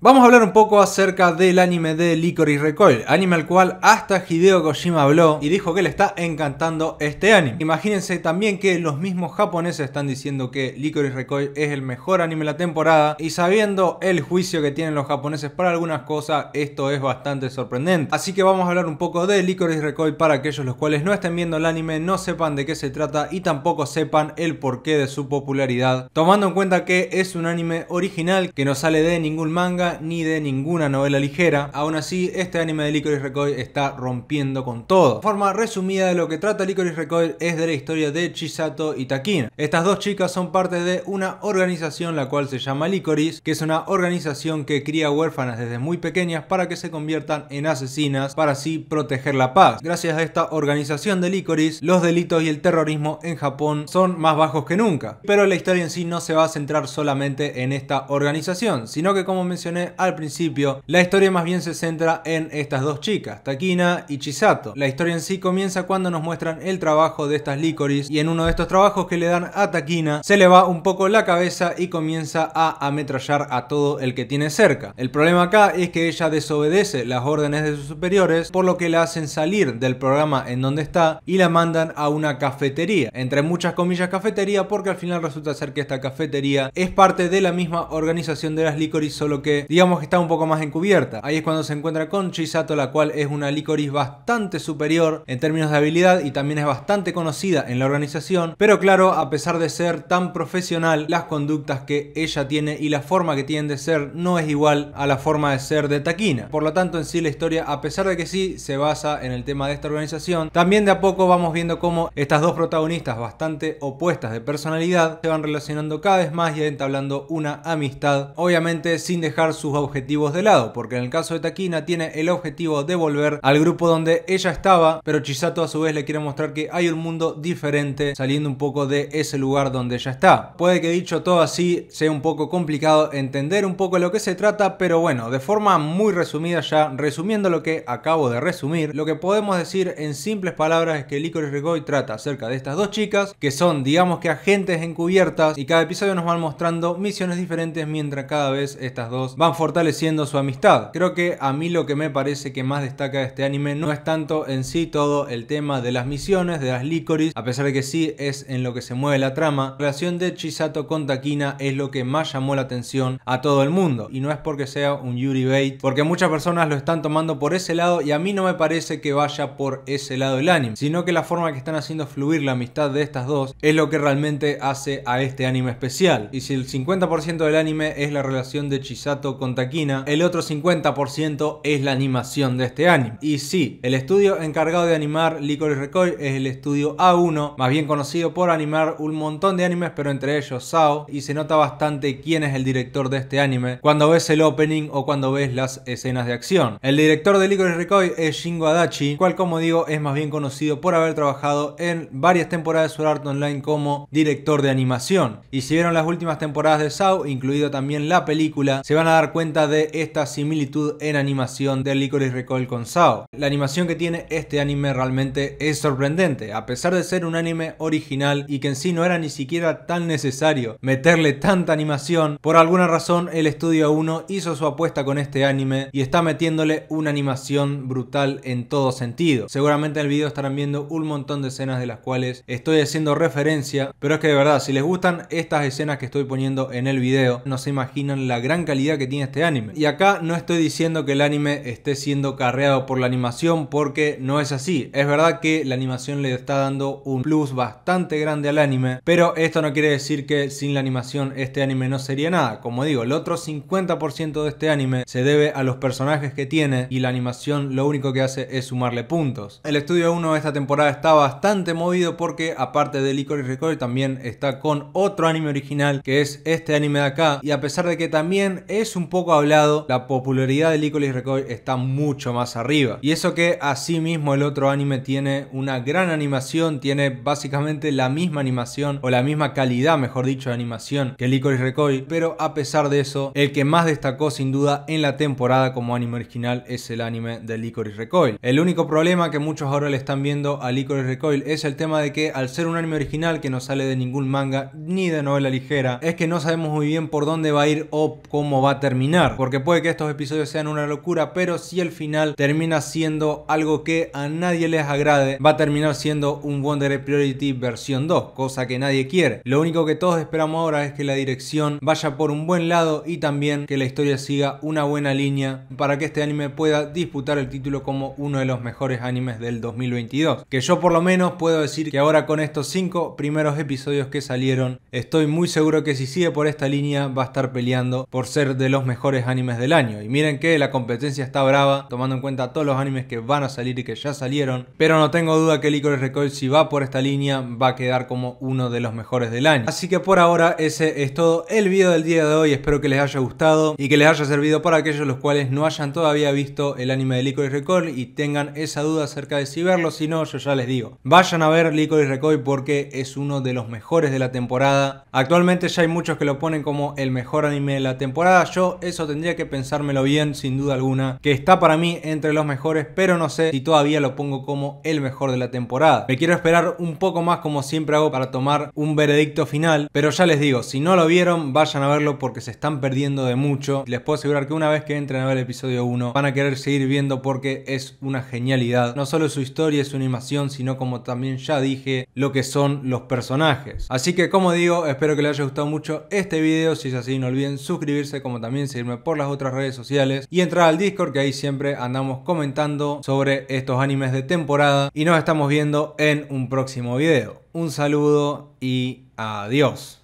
Vamos a hablar un poco acerca del anime de Licorice Recoil, anime al cual hasta Hideo Kojima habló y dijo que le está encantando este anime. Imagínense también que los mismos japoneses están diciendo que Licorice Recoil es el mejor anime de la temporada y sabiendo el juicio que tienen los japoneses para algunas cosas, esto es bastante sorprendente. Así que vamos a hablar un poco de Licorice Recoil para aquellos los cuales no estén viendo el anime, no sepan de qué se trata y tampoco sepan el porqué de su popularidad, tomando en cuenta que es un anime original que no sale de ningún manga ni de ninguna novela ligera. Aún así, este anime de Licorice Recoil está rompiendo con todo. La forma resumida de lo que trata Licorice Recoil es de la historia de Chisato y Takina. Estas dos chicas son parte de una organización la cual se llama Licorice, que es una organización que cría huérfanas desde muy pequeñas para que se conviertan en asesinas para así proteger la paz. Gracias a esta organización de Licorice, los delitos y el terrorismo en Japón son más bajos que nunca. Pero la historia en sí no se va a centrar solamente en esta organización, sino que como mencioné al principio, la historia más bien se centra en estas dos chicas, Taquina y Chisato. La historia en sí comienza cuando nos muestran el trabajo de estas licoris y en uno de estos trabajos que le dan a Taquina se le va un poco la cabeza y comienza a ametrallar a todo el que tiene cerca. El problema acá es que ella desobedece las órdenes de sus superiores por lo que la hacen salir del programa en donde está y la mandan a una cafetería, entre muchas comillas cafetería porque al final resulta ser que esta cafetería es parte de la misma organización de las licoris solo que digamos que está un poco más encubierta. Ahí es cuando se encuentra con Chisato, la cual es una licoris bastante superior en términos de habilidad y también es bastante conocida en la organización, pero claro, a pesar de ser tan profesional, las conductas que ella tiene y la forma que tienen de ser no es igual a la forma de ser de Taquina. Por lo tanto, en sí la historia, a pesar de que sí se basa en el tema de esta organización, también de a poco vamos viendo cómo estas dos protagonistas bastante opuestas de personalidad se van relacionando cada vez más y entablando una amistad, obviamente sin dejar sus objetivos de lado, porque en el caso de Taquina tiene el objetivo de volver al grupo donde ella estaba, pero Chisato a su vez le quiere mostrar que hay un mundo diferente saliendo un poco de ese lugar donde ella está. Puede que dicho todo así sea un poco complicado entender un poco lo que se trata, pero bueno, de forma muy resumida ya, resumiendo lo que acabo de resumir, lo que podemos decir en simples palabras es que y Rigoy trata acerca de estas dos chicas, que son digamos que agentes encubiertas, y cada episodio nos van mostrando misiones diferentes mientras cada vez estas dos van fortaleciendo su amistad. Creo que a mí lo que me parece que más destaca de este anime no es tanto en sí todo el tema de las misiones, de las licoris, a pesar de que sí es en lo que se mueve la trama, la relación de Chisato con Takina es lo que más llamó la atención a todo el mundo. Y no es porque sea un Yuri Bait, porque muchas personas lo están tomando por ese lado y a mí no me parece que vaya por ese lado el anime, sino que la forma que están haciendo fluir la amistad de estas dos es lo que realmente hace a este anime especial. Y si el 50% del anime es la relación de Chisato con Taquina, el otro 50% es la animación de este anime. Y sí, el estudio encargado de animar Licorice Recoil es el estudio A1, más bien conocido por animar un montón de animes, pero entre ellos Sao, y se nota bastante quién es el director de este anime cuando ves el opening o cuando ves las escenas de acción. El director de Licorice Recoil es Shingo Adachi, cual como digo es más bien conocido por haber trabajado en varias temporadas de Sword Art Online como director de animación. Y si vieron las últimas temporadas de Sao, incluido también la película, se van a dar cuenta de esta similitud en animación de Licorice Recall con Sao. La animación que tiene este anime realmente es sorprendente, a pesar de ser un anime original y que en sí no era ni siquiera tan necesario meterle tanta animación, por alguna razón el estudio 1 hizo su apuesta con este anime y está metiéndole una animación brutal en todo sentido. Seguramente en el video estarán viendo un montón de escenas de las cuales estoy haciendo referencia, pero es que de verdad, si les gustan estas escenas que estoy poniendo en el video, no se imaginan la gran calidad que tiene este anime. Y acá no estoy diciendo que el anime esté siendo carreado por la animación porque no es así. Es verdad que la animación le está dando un plus bastante grande al anime, pero esto no quiere decir que sin la animación este anime no sería nada. Como digo, el otro 50% de este anime se debe a los personajes que tiene y la animación lo único que hace es sumarle puntos. El estudio 1 de esta temporada está bastante movido porque aparte de y record también está con otro anime original que es este anime de acá y a pesar de que también es un poco hablado, la popularidad de Licorice Recoil está mucho más arriba. Y eso que asimismo el otro anime tiene una gran animación, tiene básicamente la misma animación o la misma calidad, mejor dicho, de animación que Licorice Recoil, pero a pesar de eso, el que más destacó sin duda en la temporada como anime original es el anime de Licorice Recoil. El único problema que muchos ahora le están viendo a Licorice Recoil es el tema de que al ser un anime original que no sale de ningún manga ni de novela ligera, es que no sabemos muy bien por dónde va a ir o cómo va a terminar porque puede que estos episodios sean una locura, pero si el final termina siendo algo que a nadie les agrade, va a terminar siendo un Wonder Priority versión 2, cosa que nadie quiere. Lo único que todos esperamos ahora es que la dirección vaya por un buen lado y también que la historia siga una buena línea para que este anime pueda disputar el título como uno de los mejores animes del 2022. Que yo por lo menos puedo decir que ahora con estos cinco primeros episodios que salieron, estoy muy seguro que si sigue por esta línea va a estar peleando por ser de los mejores animes del año. Y miren que la competencia está brava, tomando en cuenta todos los animes que van a salir y que ya salieron. Pero no tengo duda que Licorice Recoil, si va por esta línea, va a quedar como uno de los mejores del año. Así que por ahora, ese es todo el video del día de hoy. Espero que les haya gustado y que les haya servido para aquellos los cuales no hayan todavía visto el anime de Licorice Recoil y tengan esa duda acerca de si verlo. Si no, yo ya les digo, vayan a ver Licorice Recoil porque es uno de los mejores de la temporada. Actualmente ya hay muchos que lo ponen como el mejor anime de la temporada. Yo eso tendría que pensármelo bien, sin duda alguna, que está para mí entre los mejores, pero no sé si todavía lo pongo como el mejor de la temporada. Me quiero esperar un poco más como siempre hago para tomar un veredicto final, pero ya les digo, si no lo vieron, vayan a verlo porque se están perdiendo de mucho. Les puedo asegurar que una vez que entren a ver el episodio 1, van a querer seguir viendo porque es una genialidad. No solo su historia, su animación, sino como también ya dije, lo que son los personajes. Así que como digo, espero que les haya gustado mucho este video. Si es así, no olviden suscribirse como también seguirme por las otras redes sociales y entrar al Discord que ahí siempre andamos comentando sobre estos animes de temporada y nos estamos viendo en un próximo video. Un saludo y adiós.